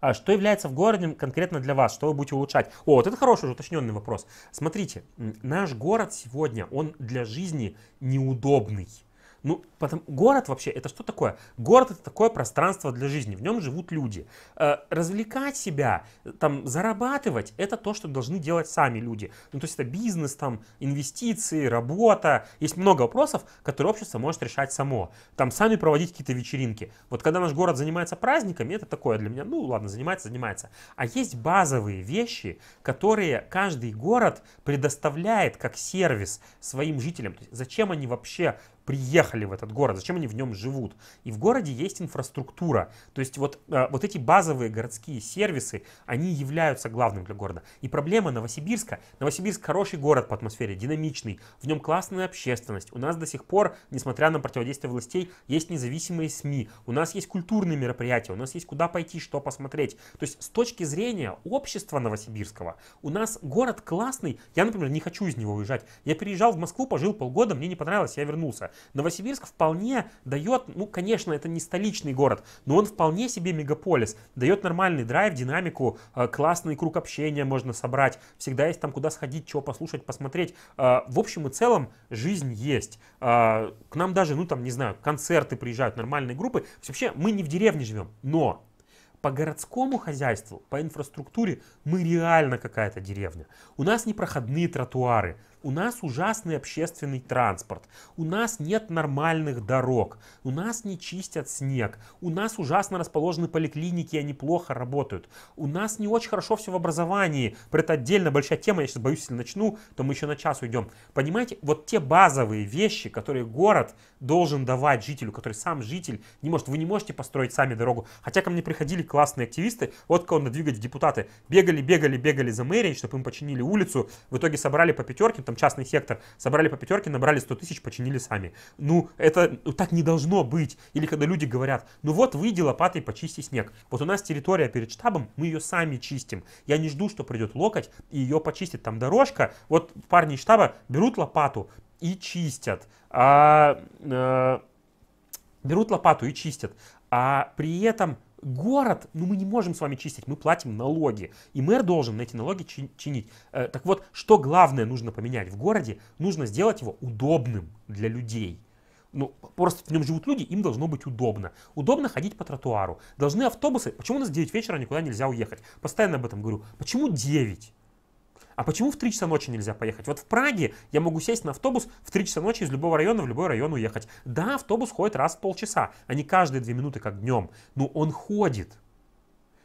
А что является в городе конкретно для вас? Что вы будете улучшать? О, вот это хороший уточненный вопрос. Смотрите, наш город сегодня, он для жизни неудобный. Ну, потом, город вообще, это что такое? Город это такое пространство для жизни, в нем живут люди. Э, развлекать себя, э, там, зарабатывать, это то, что должны делать сами люди. Ну, то есть это бизнес, там, инвестиции, работа. Есть много вопросов, которые общество может решать само. Там, сами проводить какие-то вечеринки. Вот когда наш город занимается праздниками, это такое для меня, ну, ладно, занимается, занимается. А есть базовые вещи, которые каждый город предоставляет как сервис своим жителям. То есть зачем они вообще приехали в этот город, зачем они в нем живут. И в городе есть инфраструктура. То есть вот, э, вот эти базовые городские сервисы, они являются главным для города. И проблема Новосибирска. Новосибирск хороший город по атмосфере, динамичный, в нем классная общественность. У нас до сих пор, несмотря на противодействие властей, есть независимые СМИ, у нас есть культурные мероприятия, у нас есть куда пойти, что посмотреть. То есть с точки зрения общества новосибирского, у нас город классный. Я, например, не хочу из него уезжать. Я переезжал в Москву, пожил полгода, мне не понравилось, я вернулся. Новосибирск вполне дает, ну, конечно, это не столичный город, но он вполне себе мегаполис, дает нормальный драйв, динамику, э, классный круг общения можно собрать, всегда есть там куда сходить, чего послушать, посмотреть. Э, в общем и целом жизнь есть. Э, к нам даже, ну, там, не знаю, концерты приезжают, нормальные группы. Вообще, мы не в деревне живем, но по городскому хозяйству, по инфраструктуре мы реально какая-то деревня. У нас непроходные тротуары, у нас ужасный общественный транспорт, у нас нет нормальных дорог, у нас не чистят снег, у нас ужасно расположены поликлиники, они плохо работают, у нас не очень хорошо все в образовании, про это отдельно большая тема, я сейчас боюсь, если начну, то мы еще на час уйдем. Понимаете, вот те базовые вещи, которые город должен давать жителю, который сам житель не может, вы не можете построить сами дорогу. Хотя ко мне приходили классные активисты, вот кого надвигать депутаты, бегали, бегали, бегали за мэрией, чтобы им починили улицу, в итоге собрали по пятерке, там частный сектор, собрали по пятерке, набрали 100 тысяч, починили сами. Ну, это ну, так не должно быть. Или когда люди говорят, ну вот выйди лопатой, почисти снег. Вот у нас территория перед штабом, мы ее сами чистим. Я не жду, что придет локоть и ее почистит. Там дорожка, вот парни штаба берут лопату и чистят. А, а, берут лопату и чистят. А при этом город, ну мы не можем с вами чистить, мы платим налоги. И мэр должен на эти налоги чин чинить. Э, так вот, что главное нужно поменять в городе? Нужно сделать его удобным для людей. Ну, просто в нем живут люди, им должно быть удобно. Удобно ходить по тротуару. Должны автобусы... Почему у нас 9 вечера никуда нельзя уехать? Постоянно об этом говорю. Почему 9? А почему в 3 часа ночи нельзя поехать? Вот в Праге я могу сесть на автобус в 3 часа ночи из любого района в любой район уехать. Да, автобус ходит раз в полчаса, а не каждые 2 минуты, как днем. Но он ходит.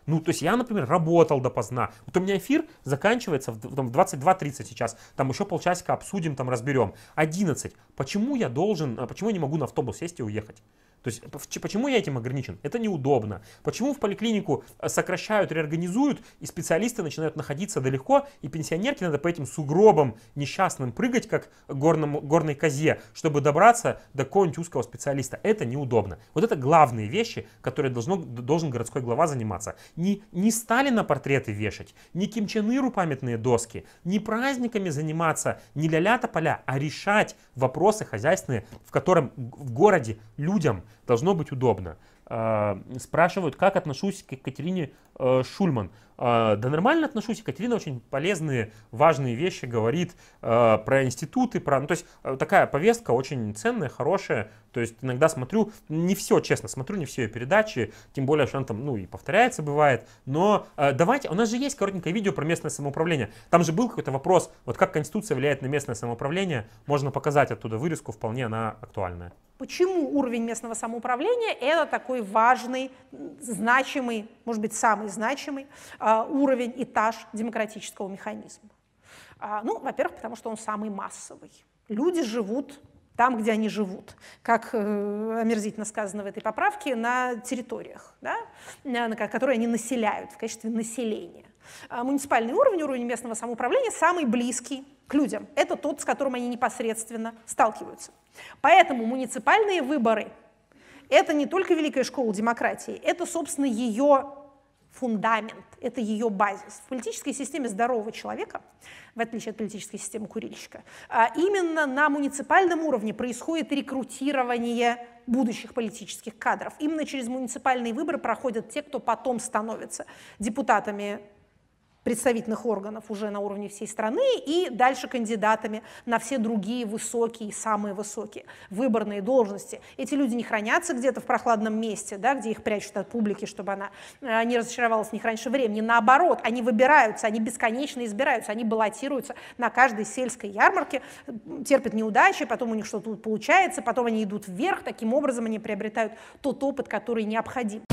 Ну, то есть я, например, работал допоздна. Вот у меня эфир заканчивается в, там, в 22.30 сейчас. Там еще полчасика обсудим, там разберем. 11. Почему я должен, а почему я не могу на автобус сесть и уехать? То есть почему я этим ограничен? Это неудобно. Почему в поликлинику э, сокращают, реорганизуют, и специалисты начинают находиться далеко, и пенсионерке надо по этим сугробам несчастным прыгать, как горному, горной козе, чтобы добраться до какого-нибудь узкого специалиста. Это неудобно. Вот это главные вещи, которые должно, должен городской глава заниматься. Не, не Сталина портреты вешать, не Ким Чен Иру памятные доски, не праздниками заниматься, не ля-ля-тополя, а решать вопросы хозяйственные, в котором в городе людям должно быть удобно. Э, спрашивают, как отношусь к Екатерине Э, Шульман. Э, да нормально отношусь, Екатерина очень полезные, важные вещи говорит э, про институты, про... Ну, то есть такая повестка очень ценная, хорошая, то есть иногда смотрю, не все, честно, смотрю не все ее передачи, тем более, что она там, ну, и повторяется бывает, но давайте, у нас же есть коротенькое видео про местное самоуправление, там же был какой-то вопрос, вот как Конституция влияет на местное самоуправление, можно показать оттуда вырезку, вполне она актуальная. Почему уровень местного самоуправления – это такой важный, значимый, может быть, самый самый значимый а, уровень, этаж демократического механизма. А, ну, во-первых, потому что он самый массовый. Люди живут там, где они живут, как э, омерзительно сказано в этой поправке, на территориях, да, на которые они населяют в качестве населения. А, муниципальный уровень, уровень местного самоуправления самый близкий к людям. Это тот, с которым они непосредственно сталкиваются. Поэтому муниципальные выборы – это не только Великая школа демократии, это, собственно, ее фундамент, это ее базис. В политической системе здорового человека, в отличие от политической системы курильщика, а, именно на муниципальном уровне происходит рекрутирование будущих политических кадров. Именно через муниципальные выборы проходят те, кто потом становится депутатами представительных органов уже на уровне всей страны и дальше кандидатами на все другие высокие, самые высокие выборные должности. Эти люди не хранятся где-то в прохладном месте, да, где их прячут от публики, чтобы она э, не разочаровалась в них раньше времени. Наоборот, они выбираются, они бесконечно избираются, они баллотируются на каждой сельской ярмарке, терпят неудачи, потом у них что-то получается, потом они идут вверх, таким образом они приобретают тот опыт, который необходим.